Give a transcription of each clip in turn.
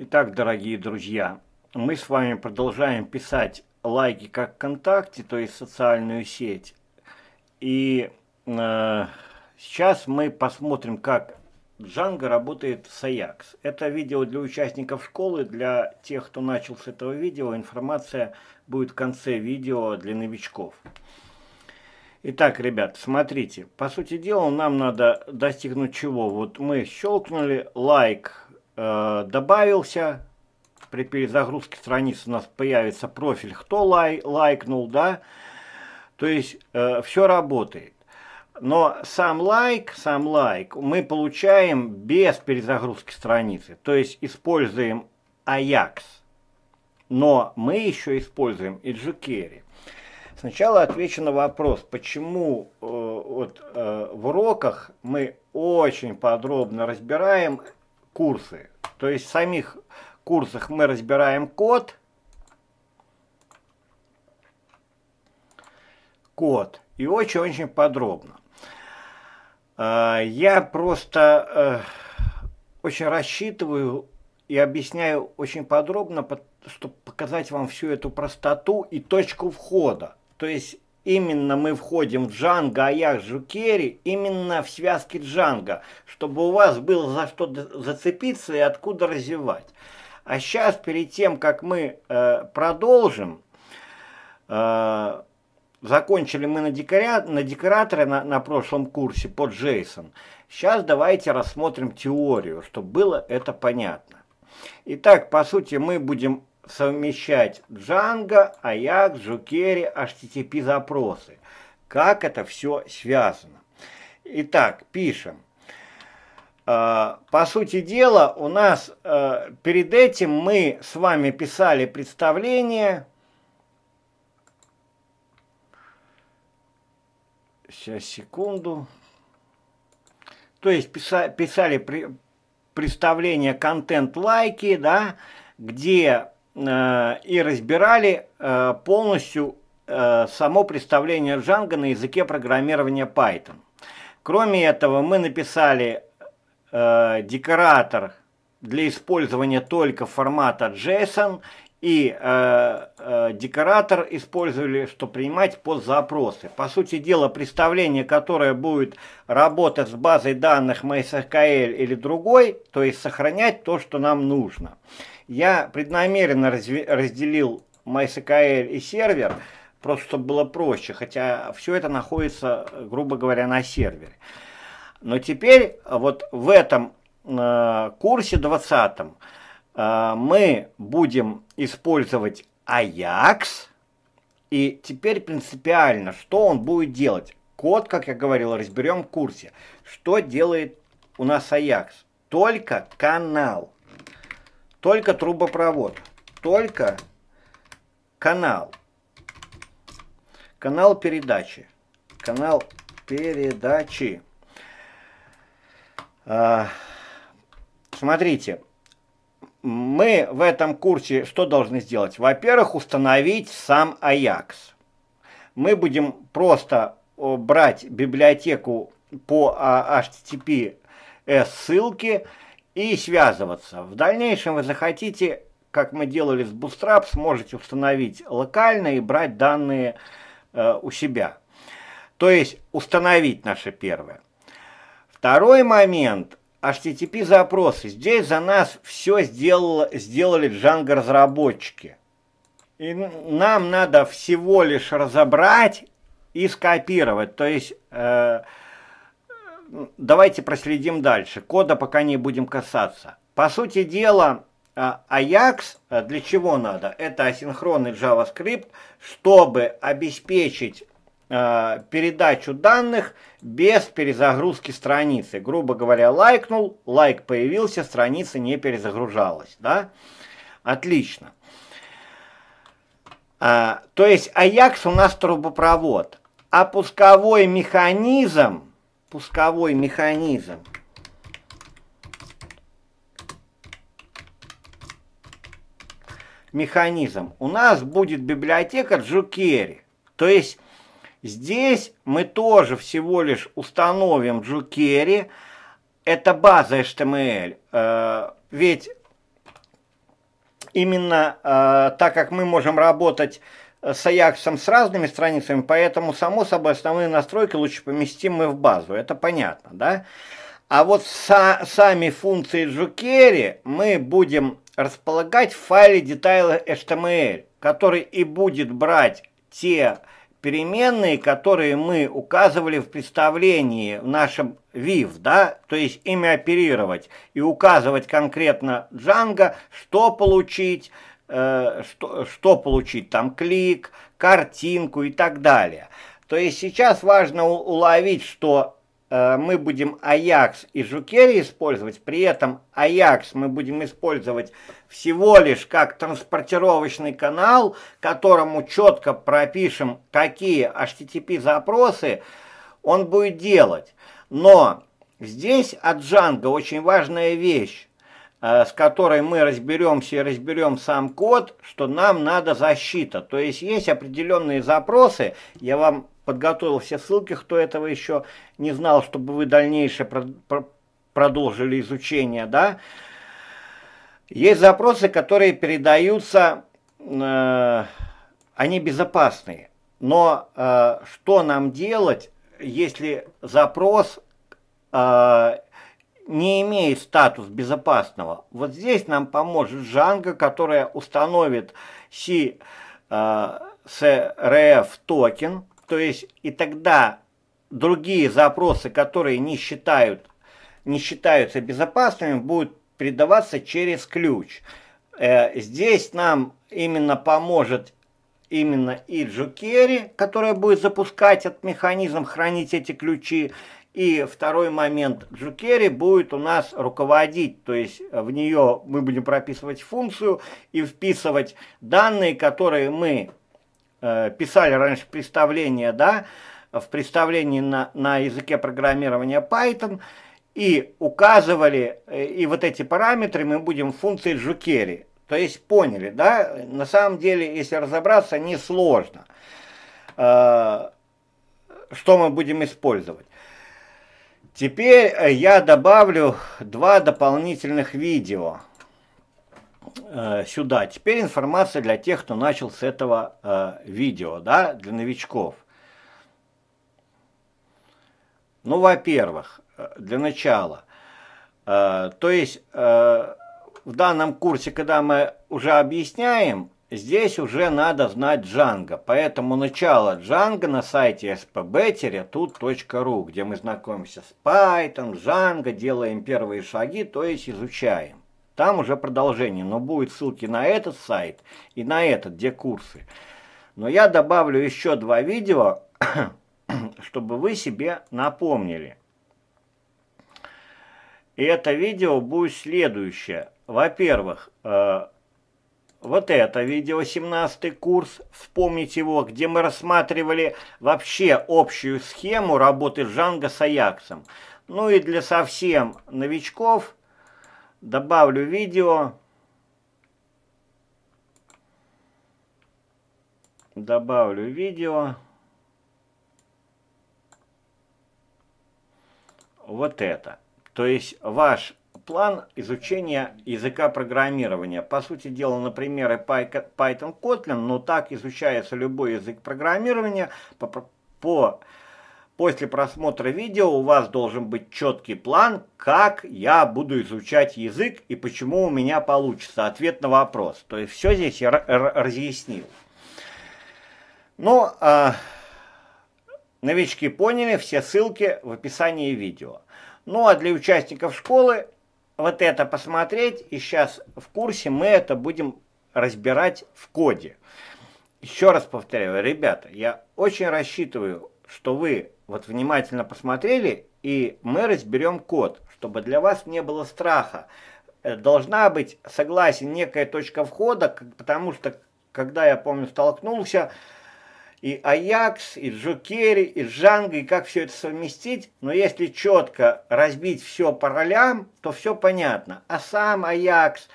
Итак, дорогие друзья, мы с вами продолжаем писать лайки как ВКонтакте, то есть социальную сеть. И э, сейчас мы посмотрим, как Django работает в Саякс. Это видео для участников школы, для тех, кто начал с этого видео. Информация будет в конце видео для новичков. Итак, ребят, смотрите. По сути дела, нам надо достигнуть чего? Вот мы щелкнули лайк. Like Э, добавился. При перезагрузке страницы у нас появится профиль, кто лай, лайкнул, да. То есть э, все работает. Но сам лайк, сам лайк мы получаем без перезагрузки страницы. То есть используем Ajax. Но мы еще используем и jQuery. Сначала отвечу на вопрос, почему э, вот, э, в уроках мы очень подробно разбираем курсы. То есть в самих курсах мы разбираем код, код и очень-очень подробно. А, я просто э, очень рассчитываю и объясняю очень подробно, чтобы показать вам всю эту простоту и точку входа. То есть именно мы входим в Джанго, а Аях, Жукери, именно в связке Джанго, чтобы у вас было за что зацепиться и откуда развивать. А сейчас, перед тем, как мы э, продолжим, э, закончили мы на, декора, на декораторы на, на прошлом курсе под Джейсон. Сейчас давайте рассмотрим теорию, чтобы было это понятно. Итак, по сути, мы будем совмещать Django, Ajax, Jukeri, HTTP запросы. Как это все связано. Итак, пишем. А, по сути дела, у нас а, перед этим мы с вами писали представление. Сейчас, секунду. То есть писали представление контент-лайки, да, где Э, и разбирали э, полностью э, само представление Django на языке программирования Python. Кроме этого, мы написали декоратор для использования только формата JSON и декоратор использовали, что принимать под запросы. По сути дела, представление, которое будет работать с базой данных MySQL или другой, то есть сохранять то, что нам нужно. Я преднамеренно разделил MySQL и сервер, просто чтобы было проще, хотя все это находится, грубо говоря, на сервере. Но теперь э, вот в этом э, курсе 20 э, мы будем использовать Ajax, и теперь принципиально, что он будет делать. Код, как я говорил, разберем в курсе. Что делает у нас Ajax? Только канал. Только трубопровод. Только канал. Канал передачи. Канал передачи. А, смотрите, мы в этом курсе что должны сделать? Во-первых, установить сам Ajax. Мы будем просто брать библиотеку по а, HTTPS ссылке, и связываться. В дальнейшем вы захотите, как мы делали с Bootstrap, сможете установить локально и брать данные э, у себя. То есть установить наше первое. Второй момент – HTTP запросы. Здесь за нас все сделало, сделали Django разработчики. И нам надо всего лишь разобрать и скопировать. То есть… Э, давайте проследим дальше. Кода пока не будем касаться. По сути дела, а, Ajax а, для чего надо? Это асинхронный JavaScript, чтобы обеспечить а, передачу данных без перезагрузки страницы. Грубо говоря, лайкнул, лайк появился, страница не перезагружалась. Да? Отлично. А, то есть Аякс у нас трубопровод, а пусковой механизм пусковой механизм. Механизм. У нас будет библиотека Джукери. То есть здесь мы тоже всего лишь установим Джукери. Это база HTML. Эм э, ведь именно э, так как мы можем работать с Аяксом с разными страницами, поэтому, само собой, основные настройки лучше поместим мы в базу, это понятно, да? А вот са сами функции Jukeri мы будем располагать в файле детайла HTML, эм который и будет брать те переменные, которые мы указывали в представлении в нашем VIF, да, то есть ими оперировать и указывать конкретно Django, что получить, Э, что, что получить, там клик, картинку и так далее. То есть сейчас важно уловить, что э, мы будем ajax и Жукери использовать, при этом ajax мы будем использовать всего лишь как транспортировочный канал, которому четко пропишем, какие HTTP запросы он будет делать. Но здесь от Django очень важная вещь. Э, с которой мы разберемся и разберем сам код, что нам надо защита. То есть есть определенные запросы, я вам подготовил все ссылки, кто этого еще не знал, чтобы вы дальнейшее продолжили изучение, да. Есть запросы, которые передаются, э, они безопасные, но э, что нам делать, если запрос э, не имеет статус безопасного. Вот здесь нам поможет Жанга, которая установит CRF э, токен, то есть и тогда другие запросы, которые не, считают, не считаются безопасными, будут передаваться через ключ. Э, здесь нам именно поможет именно и Джукери, которая будет запускать этот механизм, хранить эти ключи, и второй момент, Джукери будет у нас руководить, то есть в нее мы будем прописывать функцию и вписывать данные, которые мы э, писали раньше в представление, да, в представлении на, на языке программирования Python, и указывали, э, и вот эти параметры мы будем в функции Джукери. То есть поняли, да? На самом деле, если разобраться, несложно, э, что мы будем использовать. Теперь э, я добавлю два дополнительных видео э, сюда. Теперь информация для тех, кто начал с этого э, видео, да, для новичков. Ну, во-первых, для начала, то есть в данном курсе, когда мы уже объясняем Здесь уже надо знать Django, поэтому начало Django на сайте spb-tut.ru, где мы знакомимся с Python, Django, делаем первые шаги, то есть изучаем. Там уже продолжение, но будут ссылки на этот сайт и на этот, где курсы. Но я добавлю еще два видео, чтобы вы себе напомнили. И это видео будет следующее. Во-первых, э, вот это видео 17 курс, вспомнить его, где мы рассматривали вообще общую схему работы Джанга с Аяксом. Ну и для совсем новичков добавлю видео. Добавлю видео. Вот это. То есть ваш план изучения языка программирования. По сути дела, например, примере Python Kotlin, но так изучается любой язык программирования. По, по, после просмотра видео у вас должен быть четкий план, как я буду изучать язык и почему у меня получится. Ответ на вопрос. То есть все здесь я разъяснил. Ну, а, новички поняли, все ссылки в описании видео. Ну а для участников школы вот это посмотреть, и сейчас в курсе мы это будем разбирать в коде. Еще раз повторяю, ребята, я очень рассчитываю, что вы вот внимательно посмотрели, и мы разберем код, чтобы для вас не было страха. Э, должна быть, согласен, некая точка входа, потому что, когда я помню, столкнулся, и Аякс, и Джокери, и Джанго, и как все это совместить. Но если четко разбить все по ролям, то все понятно. А сам Аякс,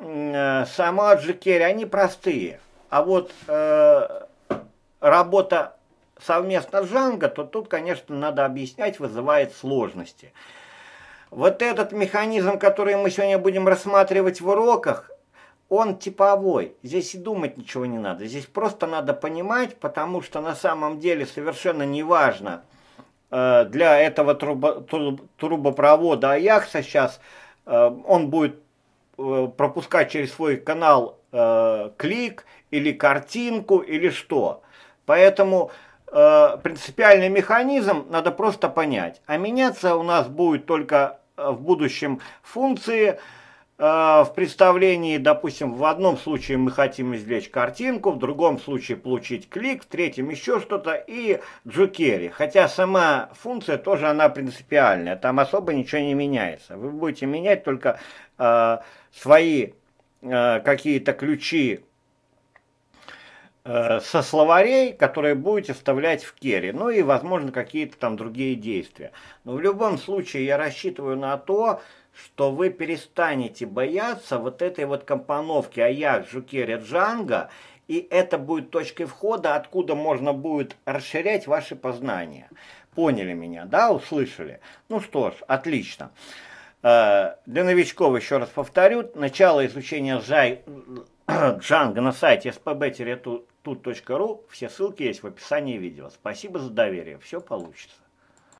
э, сама Джокери, они простые. А вот э, работа совместно Джанго, то тут, конечно, надо объяснять, вызывает сложности. Вот этот механизм, который мы сегодня будем рассматривать в уроках, он типовой. Здесь и думать ничего не надо. Здесь просто надо понимать, потому что на самом деле совершенно не важно э, для этого трубо, труб, трубопровода Аякса сейчас э, он будет э, пропускать через свой канал э, клик или картинку или что. Поэтому э, принципиальный механизм надо просто понять. А меняться у нас будет только э, в будущем функции, Э, в представлении, допустим, в одном случае мы хотим извлечь картинку, в другом случае получить клик, в третьем еще что-то и джукери. Хотя сама функция тоже она принципиальная, там особо ничего не меняется. Вы будете менять только э, свои э, какие-то ключи э, со словарей, которые будете вставлять в керри, ну и, возможно, какие-то там другие действия. Но в любом случае я рассчитываю на то, что что вы перестанете бояться вот этой вот компоновки аяк Жукерия, Джанга, и это будет точкой входа, откуда можно будет расширять ваши познания. Поняли меня, да, услышали? Ну что ж, отлично. Э, для новичков еще раз повторю, начало изучения жай, Джанга на сайте spb.tut.ru, все ссылки есть в описании видео. Спасибо за доверие, все получится.